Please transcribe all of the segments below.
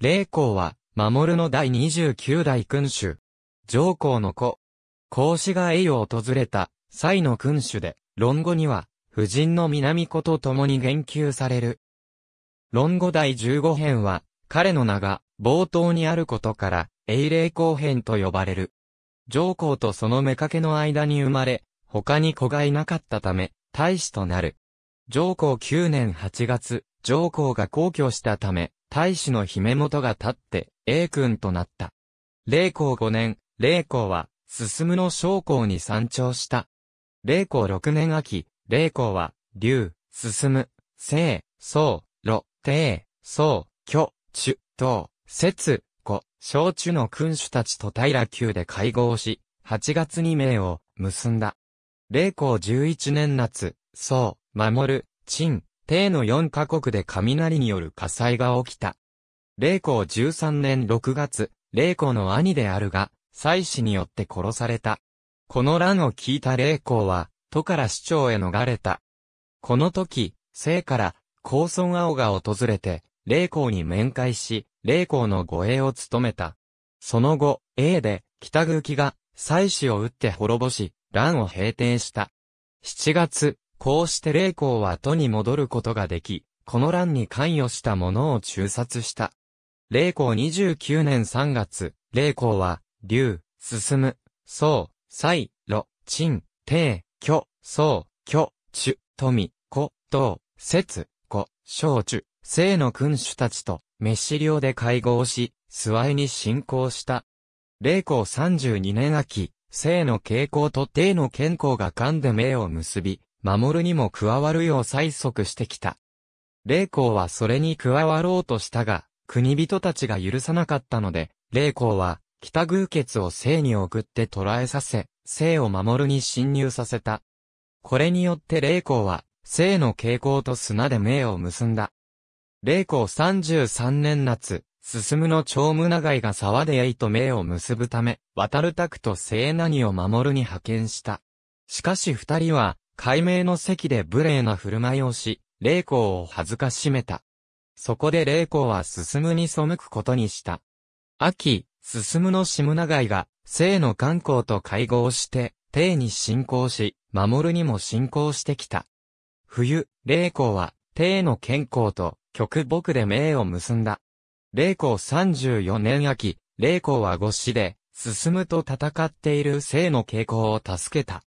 霊光は、守の第29代君主。上皇の子。孔子が栄を訪れた、際の君主で、論語には、夫人の南子と共に言及される。論語第15編は、彼の名が、冒頭にあることから、英霊光編と呼ばれる。上皇とその目けの間に生まれ、他に子がいなかったため、大使となる。上皇9年8月、上皇が皇居したため、大使の姫元が立って、英君となった。霊光5年、霊光は、進むの将校に参朝した。霊光6年秋、霊光は、竜、進む、聖、宋、露、帝、宋、巨、中、東、節、子、小中の君主たちと平宮で会合し、8月に名を結んだ。霊光11年夏、宋、守る、陳、帝の4カ国で雷による火災が起きた。霊光13年6月、霊光の兄であるが、妻子によって殺された。この乱を聞いた霊光は、都から市長へ逃れた。この時、生から、高村青が訪れて、霊光に面会し、霊光の護衛を務めた。その後、A で、北口が、妻子を撃って滅ぼし、乱を平定した。7月、こうして霊光は都に戻ることができ、この乱に関与した者を中殺した。霊光29年3月、霊光は、竜、進む、宋、蔡、路、陳、帝、巨、宋、巨、中、富、古、道、節、古、小中、聖の君主たちと、滅私領で会合し、諏訪へに進行した。霊光32年秋、聖の傾向と帝の健康が勘で命を結び、守るにも加わるよう催促してきた。霊光はそれに加わろうとしたが、国人たちが許さなかったので、霊光は、北宮血を生に送って捕らえさせ、生を守るに侵入させた。これによって霊光は、生の傾向と砂で命を結んだ。霊光33年夏、進むの長無長いが沢でいと命を結ぶため、渡る拓と聖何を守るに派遣した。しかし二人は、解明の席で無礼な振る舞いをし、霊光を恥ずかしめた。そこで霊光は進むに背くことにした。秋、進むの下長井が、生の観光と会合して、帝に信仰し、守るにも信仰してきた。冬、霊光は、帝の健康と、極僕で命を結んだ。霊光34年秋、霊光は御死で、進むと戦っている生の傾向を助けた。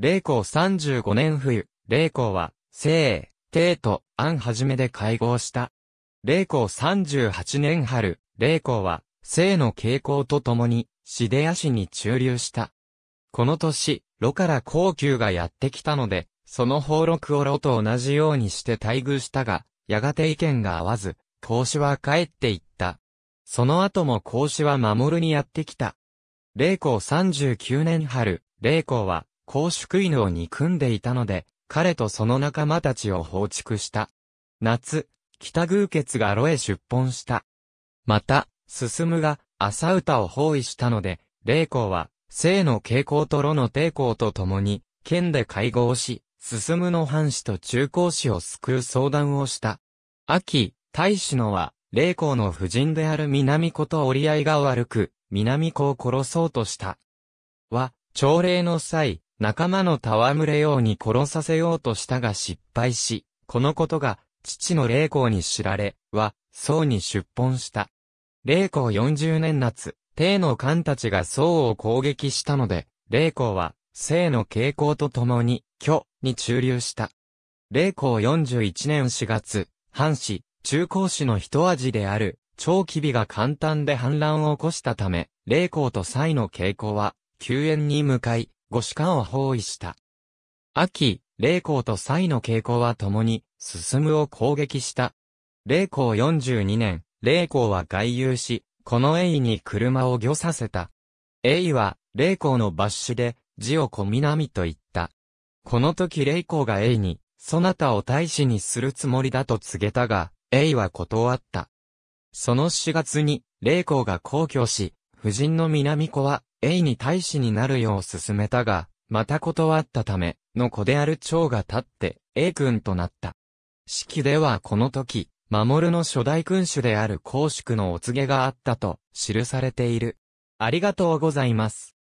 霊光35年冬、霊光は、聖、帝と安はじめで会合した。霊光38年春、霊光は、聖の傾向とともに、シデヤ市に駐留した。この年、炉から高級がやってきたので、その放禄を炉と同じようにして待遇したが、やがて意見が合わず、孔子は帰っていった。その後も孔子は守るにやってきた。霊光39年春、霊光は、公宿犬を憎んでいたので、彼とその仲間たちを放逐した。夏、北宮血がロへ出奔した。また、進が、朝歌を包囲したので、霊光は、生の傾向と炉の抵抗と共に、県で会合し、進むの藩士と中高士を救う相談をした。秋、大使のは、霊光の夫人である南子と折り合いが悪く、南子を殺そうとした。は、朝礼の際、仲間の戯れように殺させようとしたが失敗し、このことが、父の霊光に知られ、は、宋に出奔した。霊光40年夏、帝の官たちが宋を攻撃したので、霊光は、生の傾向と共に、虚に駐留した。霊光41年4月、藩士、中高士の一味である、長吉備が簡単で反乱を起こしたため、霊光と蔡の傾向は、救援に向かい、五士官を包囲した。秋、霊光と蔡の傾向は共に、進むを攻撃した。霊光42年、霊光は外遊し、この栄に車を御させた。栄は、霊光の抜死で、字を小南と言った。この時霊光が栄に、そなたを大使にするつもりだと告げたが、栄は断った。その4月に、霊光が皇居し、夫人の南子は、永に大使になるよう勧めたが、また断ったため、の子である長が立って、永君となった。式ではこの時、守の初代君主である公祝のお告げがあったと記されている。ありがとうございます。